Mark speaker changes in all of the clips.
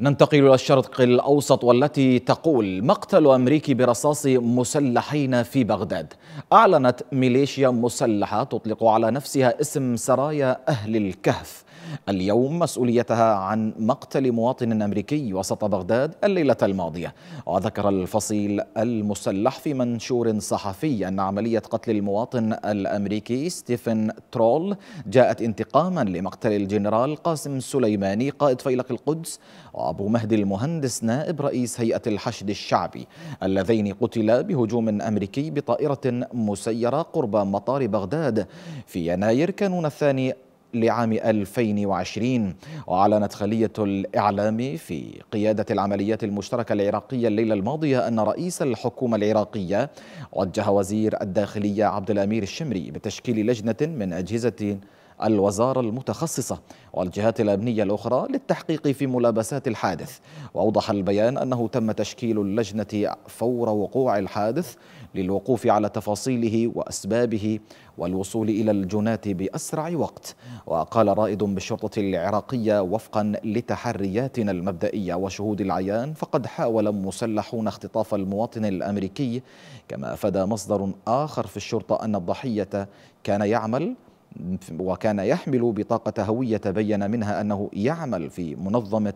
Speaker 1: ننتقل إلى الشرق الأوسط والتي تقول مقتل أمريكي برصاص مسلحين في بغداد أعلنت ميليشيا مسلحة تطلق على نفسها اسم سرايا أهل الكهف اليوم مسؤوليتها عن مقتل مواطن أمريكي وسط بغداد الليلة الماضية وذكر الفصيل المسلح في منشور صحفي أن عملية قتل المواطن الأمريكي ستيفن ترول جاءت انتقاما لمقتل الجنرال قاسم سليماني قائد فيلق القدس وأبو مهدي المهندس نائب رئيس هيئة الحشد الشعبي اللذين قتلا بهجوم أمريكي بطائرة مسيرة قرب مطار بغداد في يناير كانون الثاني لعام 2020 وأعلنت خلية الإعلام في قيادة العمليات المشتركة العراقية الليلة الماضية أن رئيس الحكومة العراقية وجه وزير الداخلية عبد الأمير الشمري بتشكيل لجنة من أجهزة الوزارة المتخصصة والجهات الأمنية الأخرى للتحقيق في ملابسات الحادث وأوضح البيان أنه تم تشكيل اللجنة فور وقوع الحادث للوقوف على تفاصيله وأسبابه والوصول إلى الجنات بأسرع وقت وقال رائد بالشرطة العراقية وفقا لتحرياتنا المبدئية وشهود العيان فقد حاول مسلحون اختطاف المواطن الأمريكي كما أفاد مصدر آخر في الشرطة أن الضحية كان يعمل وكان يحمل بطاقة هوية تبين منها أنه يعمل في منظمة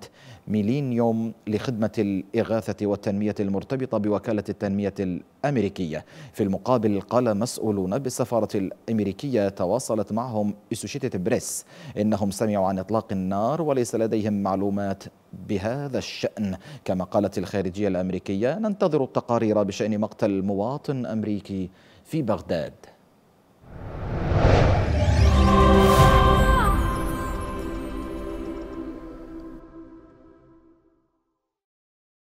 Speaker 1: ميلينيوم لخدمة الإغاثة والتنمية المرتبطة بوكالة التنمية الأمريكية في المقابل قال مسؤولون بالسفارة الأمريكية تواصلت معهم إسوشيتة بريس إنهم سمعوا عن إطلاق النار وليس لديهم معلومات بهذا الشأن كما قالت الخارجية الأمريكية ننتظر التقارير بشأن مقتل مواطن أمريكي في بغداد